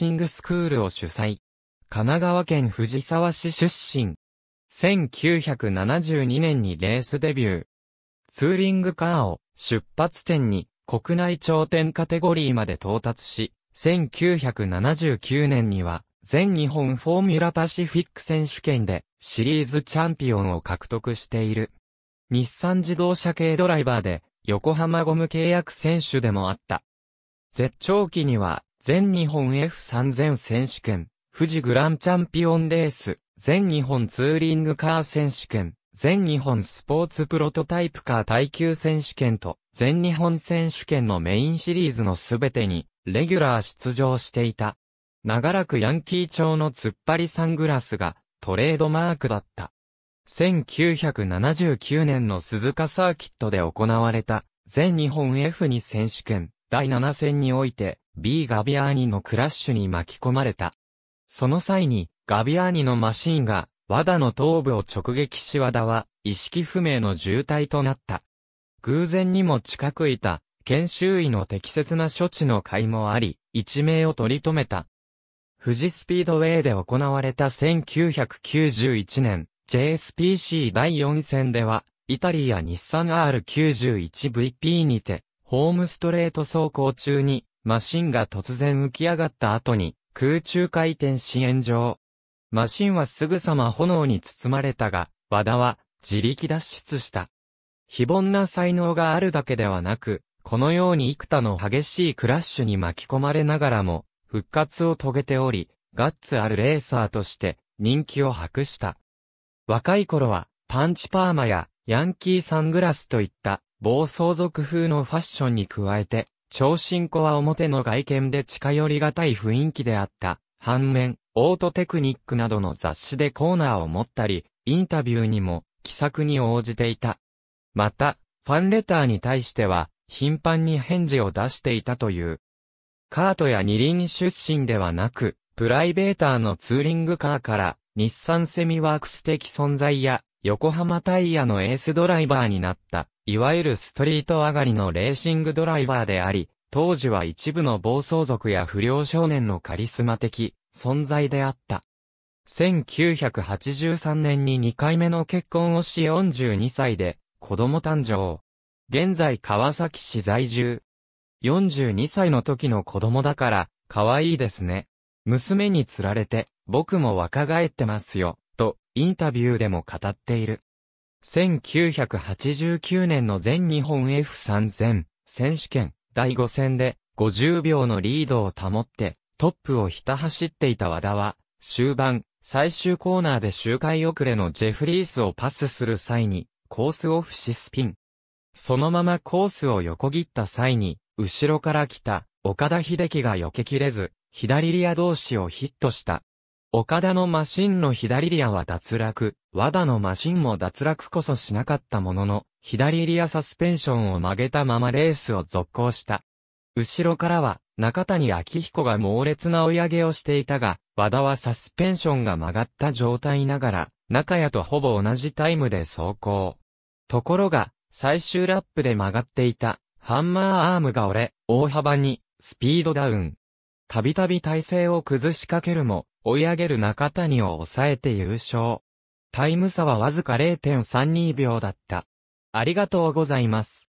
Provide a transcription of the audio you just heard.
シングスクールを主催。神奈川県藤沢市出身。1972年にレースデビュー。ツーリングカーを出発点に国内頂点カテゴリーまで到達し、1979年には全日本フォーミュラパシフィック選手権でシリーズチャンピオンを獲得している。日産自動車系ドライバーで横浜ゴム契約選手でもあった。絶頂期には全日本 F3000 選手権、富士グランチャンピオンレース、全日本ツーリングカー選手権、全日本スポーツプロトタイプカー耐久選手権と、全日本選手権のメインシリーズのすべてに、レギュラー出場していた。長らくヤンキー調の突っ張りサングラスが、トレードマークだった。1979年の鈴鹿サーキットで行われた、全日本 F2 選手権、第7戦において、B ガビアーニのクラッシュに巻き込まれた。その際に、ガビアーニのマシンが、和田の頭部を直撃し和田は、意識不明の重体となった。偶然にも近くいた、研修医の適切な処置の会もあり、一命を取り留めた。富士スピードウェイで行われた1991年、JSPC 第4戦では、イタリア日産 R91VP にて、ホームストレート走行中に、マシンが突然浮き上がった後に空中回転し炎上。マシンはすぐさま炎に包まれたが、和田は自力脱出した。非凡な才能があるだけではなく、このように幾多の激しいクラッシュに巻き込まれながらも、復活を遂げており、ガッツあるレーサーとして人気を博した。若い頃は、パンチパーマやヤンキーサングラスといった暴走族風のファッションに加えて、長新子は表の外見で近寄りがたい雰囲気であった。反面、オートテクニックなどの雑誌でコーナーを持ったり、インタビューにも気さくに応じていた。また、ファンレターに対しては、頻繁に返事を出していたという。カートや二輪出身ではなく、プライベーターのツーリングカーから、日産セミワークス的存在や、横浜タイヤのエースドライバーになった。いわゆるストリート上がりのレーシングドライバーであり、当時は一部の暴走族や不良少年のカリスマ的存在であった。1983年に2回目の結婚をし42歳で子供誕生。現在川崎市在住。42歳の時の子供だから可愛いですね。娘に釣られて僕も若返ってますよ、とインタビューでも語っている。1989年の全日本 F3000 選手権第5戦で50秒のリードを保ってトップをひた走っていた和田は終盤最終コーナーで周回遅れのジェフリースをパスする際にコースオフしスピン。そのままコースを横切った際に後ろから来た岡田秀樹が避けきれず左リア同士をヒットした。岡田のマシンの左リアは脱落、和田のマシンも脱落こそしなかったものの、左リアサスペンションを曲げたままレースを続行した。後ろからは、中谷明彦が猛烈な追い上げをしていたが、和田はサスペンションが曲がった状態ながら、中谷とほぼ同じタイムで走行。ところが、最終ラップで曲がっていた、ハンマーアームが折れ、大幅に、スピードダウン。たびたび体勢を崩しかけるも、追い上げる中谷を抑えて優勝。タイム差はわずか0.32秒だった。ありがとうございます。